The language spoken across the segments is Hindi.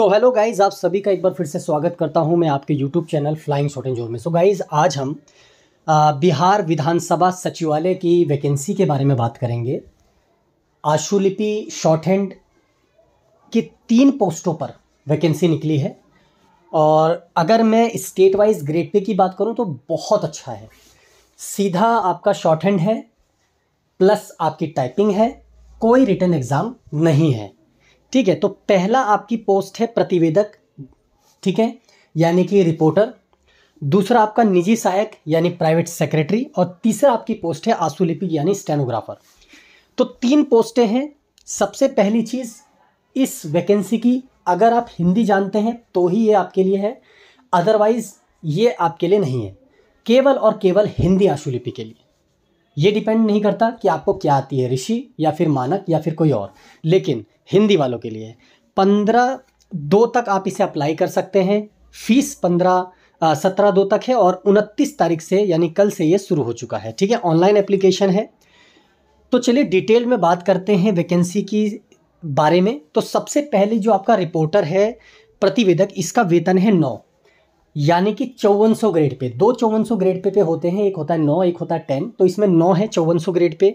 सो हेलो गाइज आप सभी का एक बार फिर से स्वागत करता हूं मैं आपके YouTube channel flying shot and जोर में सो so गाइज आज हम आ, बिहार विधानसभा सचिवालय की वैकेंसी के बारे में बात करेंगे आशुलिपि शॉर्ट हैंड की तीन पोस्टों पर वैकेंसी निकली है और अगर मैं स्टेट वाइज ग्रेड पे की बात करूं तो बहुत अच्छा है सीधा आपका शॉर्ट हैंड है प्लस आपकी टाइपिंग है कोई रिटर्न एग्ज़ाम नहीं है ठीक है तो पहला आपकी पोस्ट है प्रतिवेदक ठीक है यानी कि रिपोर्टर दूसरा आपका निजी सहायक यानी प्राइवेट सेक्रेटरी और तीसरा आपकी पोस्ट है आंसुलिपिक यानी स्टेनोग्राफर तो तीन पोस्टें हैं सबसे पहली चीज़ इस वैकेंसी की अगर आप हिंदी जानते हैं तो ही ये आपके लिए है अदरवाइज़ ये आपके लिए नहीं है केवल और केवल हिंदी लिपि के लिए ये डिपेंड नहीं करता कि आपको क्या आती है ऋषि या फिर मानक या फिर कोई और लेकिन हिंदी वालों के लिए पंद्रह दो तक आप इसे अप्लाई कर सकते हैं फीस पंद्रह सत्रह दो तक है और उनतीस तारीख से यानी कल से ये शुरू हो चुका है ठीक है ऑनलाइन एप्लीकेशन है तो चलिए डिटेल में बात करते हैं वैकेंसी की बारे में तो सबसे पहले जो आपका रिपोर्टर है प्रतिवेदक इसका वेतन है नौ यानी कि चौवन सौ ग्रेड पे दो चौवन सौ ग्रेड पे पे होते हैं एक होता है नौ एक होता है टेन तो इसमें नौ है चौवन सौ ग्रेड पे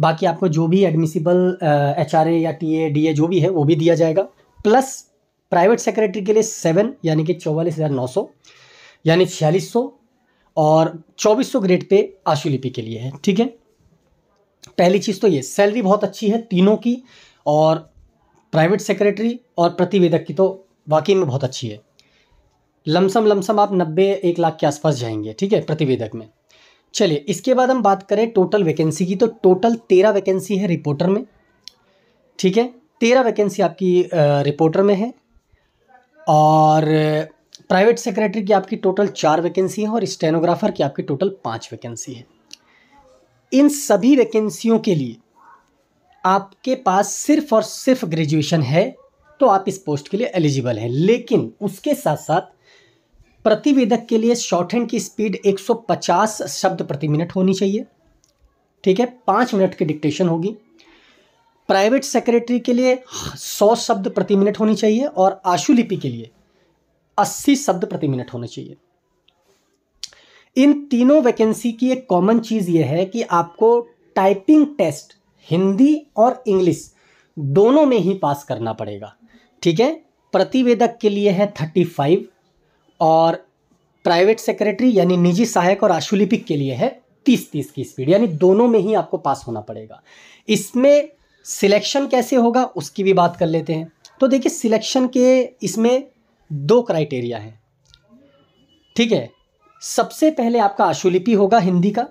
बाकी आपको जो भी एडमिसिबल एच आर ए या टी ए डी ए जो भी है वो भी दिया जाएगा प्लस प्राइवेट सेक्रेटरी के लिए सेवन यानी कि चौवालीस हज़ार नौ सौ यानी छियालीस सौ और चौबीस सौ ग्रेड पे आशुलिपि के लिए है ठीक है पहली चीज़ तो ये सैलरी बहुत अच्छी है तीनों की और प्राइवेट सेक्रेटरी और प्रतिवेदक की तो वाकई में बहुत अच्छी है लमसम लमसम आप नब्बे एक लाख के आसपास जाएंगे ठीक है प्रतिवेदक में चलिए इसके बाद हम बात करें टोटल वैकेंसी की तो टोटल तेरह वैकेंसी है रिपोर्टर में ठीक है तेरह वैकेंसी आपकी रिपोर्टर में है और प्राइवेट सेक्रेटरी की आपकी टोटल चार वैकेंसी है और स्टेनोग्राफर की आपकी टोटल पाँच वैकेंसी है इन सभी वैकेंसियों के लिए आपके पास सिर्फ और सिर्फ ग्रेजुएशन है तो आप इस पोस्ट के लिए एलिजिबल हैं लेकिन उसके साथ साथ प्रतिवेदक के लिए शॉर्टहैंड की स्पीड 150 शब्द प्रति मिनट होनी चाहिए ठीक है पाँच मिनट की डिक्टेशन होगी प्राइवेट सेक्रेटरी के लिए 100 शब्द प्रति मिनट होनी चाहिए और आशुलिपि के लिए 80 शब्द प्रति मिनट होने चाहिए इन तीनों वैकेंसी की एक कॉमन चीज़ यह है कि आपको टाइपिंग टेस्ट हिंदी और इंग्लिश दोनों में ही पास करना पड़ेगा ठीक है प्रतिवेदक के लिए है थर्टी फाइव और प्राइवेट सेक्रेटरी यानी निजी सहायक और आशुलिपिक के लिए है तीस तीस की स्पीड यानी दोनों में ही आपको पास होना पड़ेगा इसमें सिलेक्शन कैसे होगा उसकी भी बात कर लेते हैं तो देखिए सिलेक्शन के इसमें दो क्राइटेरिया हैं ठीक है सबसे पहले आपका आशुलिपि होगा हिंदी का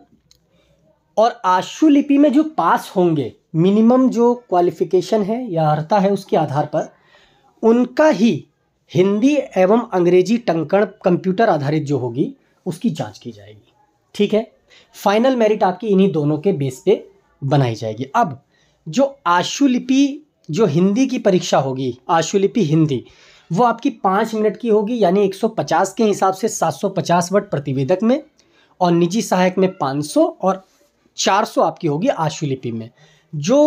और आशुलिपि में जो पास होंगे मिनिमम जो क्वालिफिकेशन है या अर्हता है उसके आधार पर उनका ही हिंदी एवं अंग्रेजी टंकण कंप्यूटर आधारित जो होगी उसकी जांच की जाएगी ठीक है फाइनल मेरिट आपकी इन्हीं दोनों के बेस पे बनाई जाएगी अब जो आशुलिपि जो हिंदी की परीक्षा होगी आशुलिपि हिंदी वो आपकी पाँच मिनट की होगी यानी 150 के हिसाब से 750 वर्ड प्रतिवेदक में और निजी सहायक में 500 और 400 आपकी होगी आशुलिपि में जो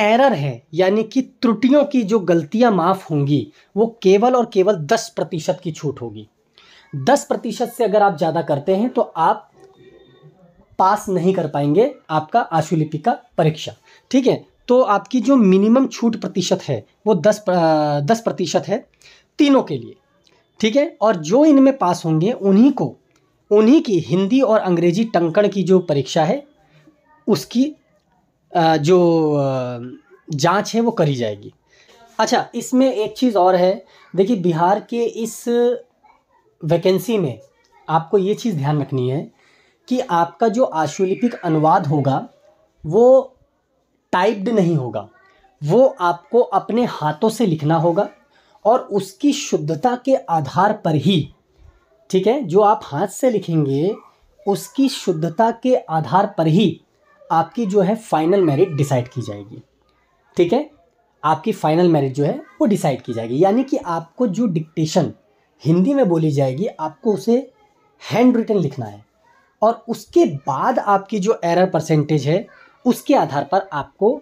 एरर है यानी कि त्रुटियों की जो गलतियां माफ़ होंगी वो केवल और केवल दस प्रतिशत की छूट होगी दस प्रतिशत से अगर आप ज़्यादा करते हैं तो आप पास नहीं कर पाएंगे आपका आशुलिपि का परीक्षा ठीक है तो आपकी जो मिनिमम छूट प्रतिशत है वो दस दस प्रतिशत है तीनों के लिए ठीक है और जो इनमें पास होंगे उन्हीं को उन्हीं की हिंदी और अंग्रेजी टंकण की जो परीक्षा है उसकी जो जांच है वो करी जाएगी अच्छा इसमें एक चीज़ और है देखिए बिहार के इस वैकेंसी में आपको ये चीज़ ध्यान रखनी है कि आपका जो आशुलिपिक अनुवाद होगा वो टाइप्ड नहीं होगा वो आपको अपने हाथों से लिखना होगा और उसकी शुद्धता के आधार पर ही ठीक है जो आप हाथ से लिखेंगे उसकी शुद्धता के आधार पर ही आपकी जो है फाइनल मेरिट डिसाइड की जाएगी ठीक है आपकी फाइनल मैरिट जो है वो डिसाइड की जाएगी यानी कि आपको जो डिक्टेशन हिंदी में बोली जाएगी आपको उसे हैंड रिटन लिखना है और उसके बाद आपकी जो एरर परसेंटेज है उसके आधार पर आपको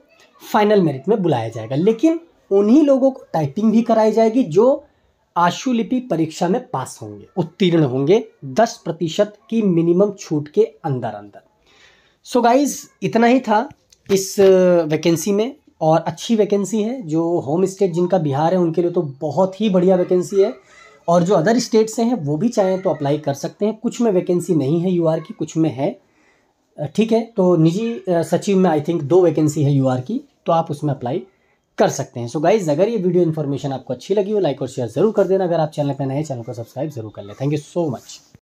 फाइनल मेरिट में बुलाया जाएगा लेकिन उन्हीं लोगों को टाइपिंग भी कराई जाएगी जो आशुलिपि परीक्षा में पास होंगे उत्तीर्ण होंगे दस प्रतिशत की मिनिमम छूट के अंदर अंदर सो so गाइज़ इतना ही था इस वैकेंसी में और अच्छी वैकेंसी है जो होम स्टेट जिनका बिहार है उनके लिए तो बहुत ही बढ़िया वैकेंसी है और जो अदर स्टेट से हैं वो भी चाहें तो अप्लाई कर सकते हैं कुछ में वैकेंसी नहीं है यूआर की कुछ में है ठीक है तो निजी सचिव में आई थिंक दो वैकेंसी है यूआर की तो आप उसमें अप्लाई कर सकते हैं सो गाइज अगर ये वीडियो इन्फॉर्मेशन आपको अच्छी लगी हो लाइक और शेयर जरूर कर देना अगर आप चैनल पर नए चैनल को सब्सक्राइब जरूर कर लें थैंक यू सो मच